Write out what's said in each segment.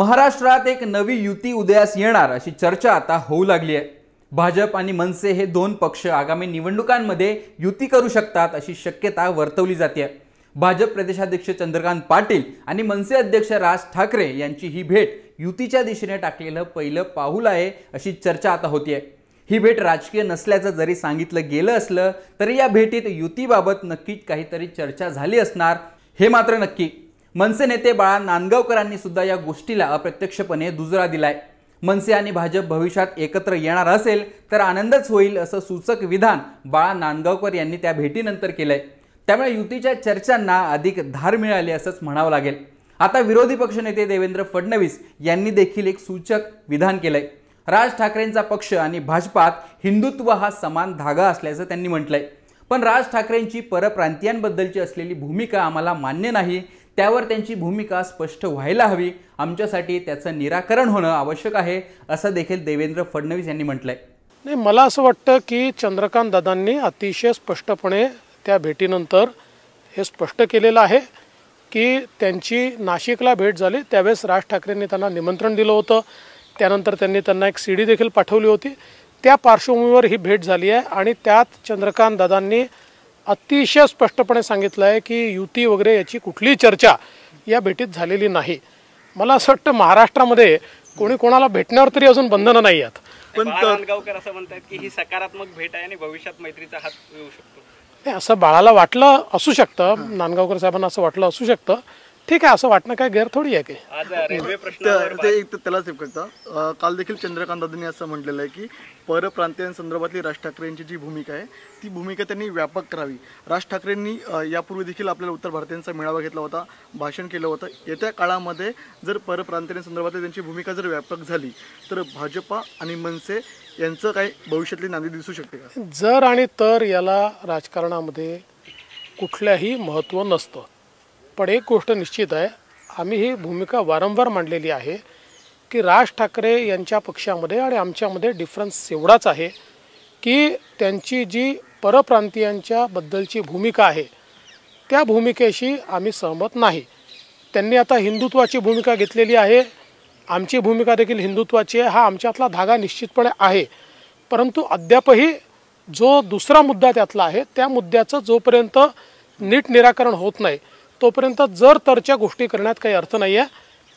महाराष्ट्रात एक नवी युती उदयास येणार अशी चर्चा आता होऊ लागली आहे भाजप आणि मनसे हे दोन पक्ष आगामी निवडणुकांमध्ये युती करू शकतात अशी शक्यता वर्तवली जाते भाजप प्रदेशाध्यक्ष चंद्रकांत पाटील आणि मनसे अध्यक्ष राज ठाकरे यांची ही भेट युतीच्या दिशेने टाकलेलं पहिलं पाऊल आहे अशी चर्चा आता होतीये ही भेट राजकीय नसल्याचं जरी सांगितलं गेलं असलं तरी या भेटीत युतीबाबत नक्कीच काहीतरी चर्चा झाली असणार हे मात्र नक्की मनसे नेते बाळा नांदगावकरांनी सुद्धा या गोष्टीला अप्रत्यक्षपणे दुजरा दिलाय मनसे आणि भाजप भविष्यात एकत्र येणार असेल तर आनंदच होईल असं सूचक विधान बाळा नांदगावकर यांनी त्या भेटीनंतर केलंय त्यामुळे युतीच्या चर्चांना अधिक धार मिळाली असंच म्हणावं लागेल आता विरोधी पक्षनेते देवेंद्र फडणवीस यांनी देखील एक सूचक विधान केलंय राज ठाकरेंचा पक्ष आणि भाजपात हिंदुत्व हा समान धागा असल्याचं त्यांनी म्हटलंय पण राज ठाकरेंची परप्रांतीयांबद्दलची असलेली भूमिका आम्हाला मान्य नाही त्यावर त्यांची भूमिका स्पष्ट व्हायला हवी आमच्यासाठी त्याचं निराकरण होणं आवश्यक आहे असं देखील देवेंद्र फडणवीस यांनी म्हटलं आहे नाही मला असं वाटतं की चंद्रकांत दादांनी अतिशय स्पष्टपणे त्या भेटीनंतर हे स्पष्ट केलेलं आहे की त्यांची नाशिकला भेट झाली त्यावेळेस राज ठाकरेंनी त्यांना निमंत्रण दिलं होतं त्यानंतर त्यांनी त्यांना एक सी देखील पाठवली होती त्या पार्श्वभूमीवर ही भेट झाली आहे आणि त्यात चंद्रकांत दादांनी अतिशय स्पष्टपणे सांगितलं आहे की युती वगैरे याची कुठली चर्चा या भेटीत झालेली नाही मला असं वाटतं महाराष्ट्रामध्ये कोणी कोणाला भेटण्यावर तरी अजून बंधनं नाही आहेत पण गावकर असं म्हणतात की ही सकारात्मक भेट आहे आणि भविष्यात मैत्रीचा हात येऊ शकतो नाही असं बाळाला वाटलं असू शकतं नांदगावकर साहेबांना असं वाटलं असू शकतं ठीक आहे असं वाटणं काय गैर थोडी आहे काही ते एक तर त्यालाच करता काल देखील चंद्रकांत दादांनी असं म्हटलेलं आहे की परप्रांतीयांसंदर्भातली राज ठाकरेंची जी भूमिका आहे ती भूमिका त्यांनी व्यापक करावी राज ठाकरेंनी यापूर्वी देखील आपल्याला उत्तर भारतीयांचा मेळावा घेतला होता भाषण केलं होतं येत्या काळामध्ये जर परप्रांतीयांसंदर्भातली त्यांची भूमिका जर व्यापक झाली तर भाजपा आणि मनसे यांचं काही भविष्यातली नांदी दिसू शकते का जर आणि तर याला राजकारणामध्ये कुठल्याही महत्त्व नसतं पण एक गोष्ट निश्चित आहे आम्ही ही भूमिका वारंवार मांडलेली आहे की राज ठाकरे यांच्या पक्षामध्ये आणि आमच्यामध्ये डिफरन्स एवढाच आहे की त्यांची जी परप्रांतीयांच्या बद्दलची भूमिका आहे त्या भूमिकेशी आम्ही सहमत नाही त्यांनी आता हिंदुत्वाची भूमिका घेतलेली आहे आमची भूमिका देखील हिंदुत्वाची आहे हा आमच्यातला धागा निश्चितपणे आहे परंतु अद्यापही जो दुसरा मुद्दा त्यातला आहे त्या मुद्द्याचं जोपर्यंत नीट निराकरण होत नाही तोपर्यंत जर तरच्या गोष्टी करण्यात काही अर्थ नाही आहे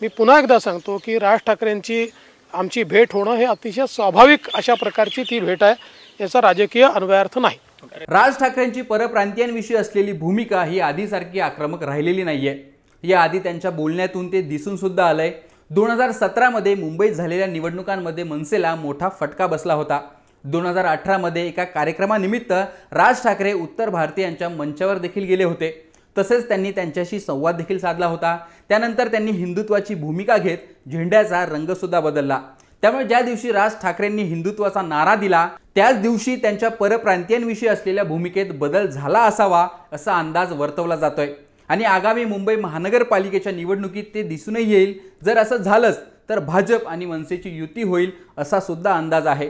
मी पुन्हा एकदा सांगतो की राज ठाकरेंची आमची भेट होणं हे अतिशय स्वाभाविक अशा प्रकारची ती भेट आहे याचा राजकीय अन्वयार्थ नाही राज ठाकरेंची परप्रांतीयांविषयी असलेली भूमिका ही आधीसारखी आक्रमक राहिलेली नाही आहे याआधी त्यांच्या बोलण्यातून ते दिसून सुद्धा आलंय दोन हजार सतरामध्ये मुंबईत झालेल्या निवडणुकांमध्ये मनसेला मोठा फटका बसला होता दोन हजार अठरामध्ये एका कार्यक्रमानिमित्त राज ठाकरे उत्तर भारतीयांच्या मंचावर देखील गेले होते तसेच त्यांनी त्यांच्याशी संवाद देखील साधला होता त्यानंतर त्यांनी हिंदुत्वाची भूमिका घेत झेंड्याचा रंगसुद्धा बदलला त्यामुळे ज्या दिवशी राज ठाकरेंनी हिंदुत्वाचा नारा दिला त्याच दिवशी त्यांच्या परप्रांतीयांविषयी असलेल्या भूमिकेत बदल झाला असावा असा अंदाज वर्तवला जातोय आणि आगामी मुंबई महानगरपालिकेच्या निवडणुकीत ते दिसूनही येईल जर असं झालंच तर भाजप आणि मनसेची युती होईल असा सुद्धा अंदाज आहे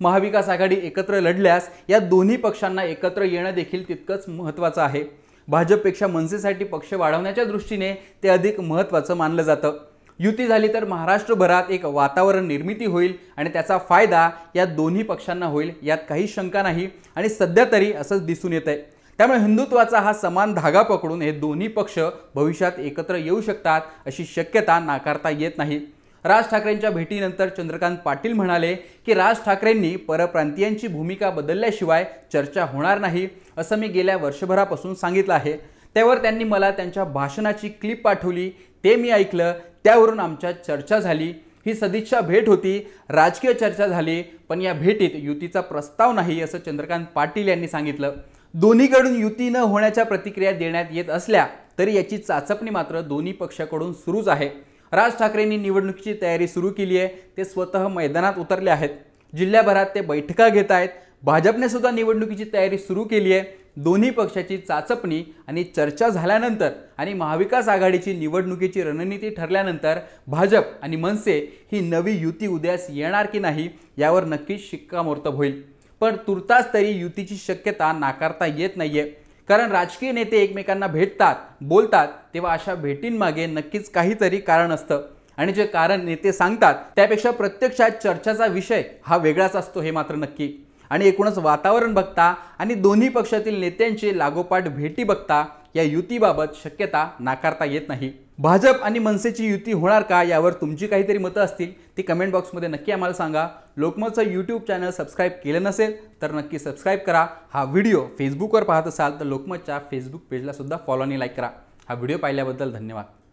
महाविकास आघाडी एकत्र लढल्यास या दोन्ही पक्षांना एकत्र येणं देखील तितकंच महत्त्वाचं आहे भाजपपेक्षा मनसेसाठी पक्ष वाढवण्याच्या दृष्टीने ते अधिक महत्त्वाचं मानलं जातं युती झाली तर महाराष्ट्रभरात एक वातावरण निर्मिती होईल आणि त्याचा फायदा या दोन्ही पक्षांना होईल यात काही शंका नाही आणि सध्या तरी असंच दिसून येत आहे त्यामुळे हिंदुत्वाचा हा समान धागा पकडून हे दोन्ही पक्ष भविष्यात एकत्र येऊ शकतात अशी शक्यता नाकारता येत नाही राज ठाकरेंच्या भेटीनंतर चंद्रकांत पाटील म्हणाले की राज ठाकरेंनी परप्रांतीयांची भूमिका बदलल्याशिवाय चर्चा होणार नाही असं मी गेल्या वर्षभरापासून सांगितलं आहे त्यावर त्यांनी मला त्यांच्या भाषणाची क्लिप पाठवली ते मी ऐकलं त्यावरून आमच्या चर्चा झाली ही सदिच्छा भेट होती राजकीय चर्चा झाली पण या भेटीत युतीचा प्रस्ताव नाही असं चंद्रकांत पाटील यांनी सांगितलं दोन्हीकडून युती न होण्याच्या प्रतिक्रिया देण्यात येत असल्या तरी याची चाचपणी मात्र दोन्ही पक्षाकडून सुरूच आहे राज ठाकरेंनी निवडणुकीची तयारी सुरू केली आहे ते स्वतः मैदानात उतरले आहेत जिल्ह्याभरात ते बैठका घेत आहेत भाजपने सुद्धा निवडणुकीची तयारी सुरू केली आहे दोन्ही पक्षाची चाचपणी आणि चर्चा झाल्यानंतर आणि महाविकास आघाडीची निवडणुकीची रणनीती ठरल्यानंतर भाजप आणि मनसे ही नवी युती उद्यास येणार की नाही यावर नक्कीच शिक्कामोर्तब होईल पण तुर्तास तरी युतीची शक्यता नाकारता येत नाही आहे कारण राजकीय नेते एकमेकांना भेटतात बोलतात तेव्हा अशा भेटींमागे नक्कीच काहीतरी कारण असतं आणि जे कारण नेते सांगतात त्यापेक्षा प्रत्यक्षात चर्चाचा विषय हा वेगळाच असतो हे मात्र नक्की आणि एकूणच वातावरण बघता आणि दोन्ही पक्षातील नेत्यांची लागोपाठ भेटी बघता या युतीबाबत शक्यता नाकारता येत नाही भाजप आणि मनसेची युती होणार का यावर तुमची काहीतरी मतं असतील ती कमेंट बॉक्समध्ये नक्की आम्हाला सांगा लोकमतचं यूट्यूब चॅनल सबस्क्राईब केलं नसेल तर नक्की सबस्क्राईब करा हा व्हिडिओ फेसबुकवर पाहत असाल तर लोकमतच्या फेसबुक सुद्धा फॉलो आणि लाईक करा हा व्हिडिओ पाहिल्याबद्दल धन्यवाद